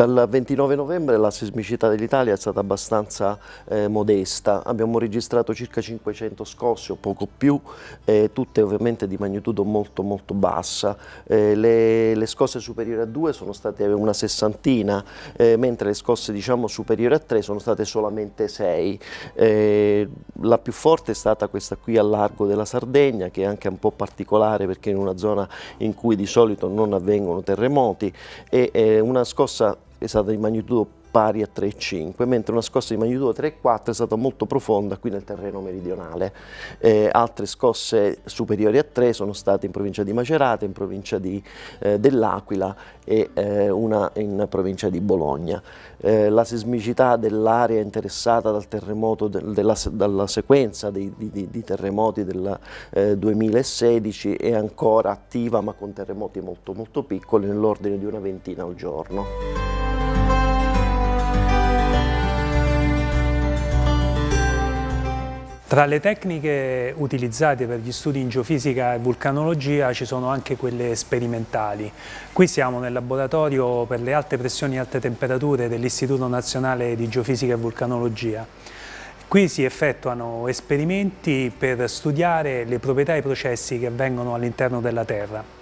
Dal 29 novembre la sismicità dell'Italia è stata abbastanza eh, modesta, abbiamo registrato circa 500 scosse o poco più, eh, tutte ovviamente di magnitudo molto molto bassa, eh, le, le, scosse superiori a 2 sono state una sessantina, eh, mentre le scosse diciamo, superiori a 3 sono state solamente 6. Eh, la più forte è stata questa qui al largo della Sardegna che è anche un po' particolare perché è in una zona in cui di solito non avvengono terremoti e eh, una scossa è stata di magnitudo pari a 3,5, mentre una scossa di magnitudo 3,4 è stata molto profonda qui nel terreno meridionale. Eh, altre scosse superiori a 3 sono state in provincia di Macerata, in provincia di, eh, dell'Aquila e eh, una in provincia di Bologna. Eh, la sismicità dell'area interessata dal terremoto, del, della, dalla sequenza dei, di, di, terremoti del 2016 eh, è ancora attiva ma con terremoti molto molto piccoli nell'ordine di una ventina al giorno. Tra le tecniche utilizzate per gli studi in geofisica e vulcanologia ci sono anche quelle sperimentali. Qui siamo nel laboratorio per le alte pressioni e alte temperature dell'Istituto Nazionale di Geofisica e Vulcanologia. Qui si effettuano esperimenti per studiare le proprietà e i processi che avvengono all'interno della Terra.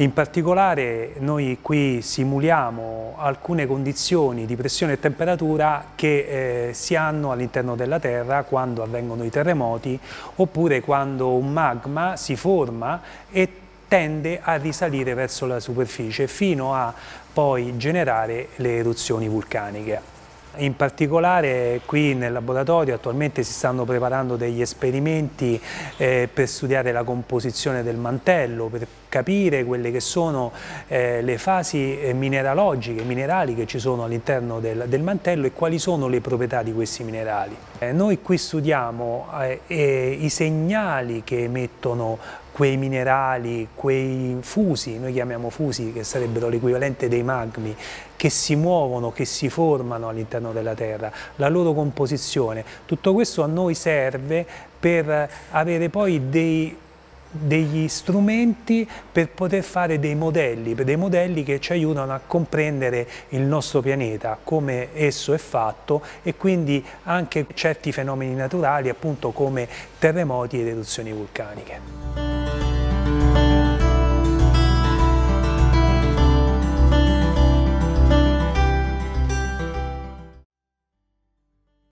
In particolare noi qui simuliamo alcune condizioni di pressione e temperatura che eh, si hanno all'interno della Terra quando avvengono i terremoti oppure quando un magma si forma e tende a risalire verso la superficie fino a poi generare le eruzioni vulcaniche. In particolare qui nel laboratorio attualmente si stanno preparando degli esperimenti eh, per studiare la composizione del mantello, per capire quelle che sono eh, le fasi eh, mineralogiche, minerali che ci sono all'interno del, del, mantello e quali sono le proprietà di questi minerali. Eh, noi qui studiamo eh, i segnali che emettono quei minerali, quei fusi, noi chiamiamo fusi che sarebbero l'equivalente dei magmi, che si muovono, che si formano all'interno della Terra, la loro composizione, tutto questo a noi serve per avere poi dei degli strumenti per poter fare dei modelli, dei modelli che ci aiutano a comprendere il nostro pianeta, come esso è fatto e quindi anche certi fenomeni naturali appunto come terremoti ed eruzioni vulcaniche.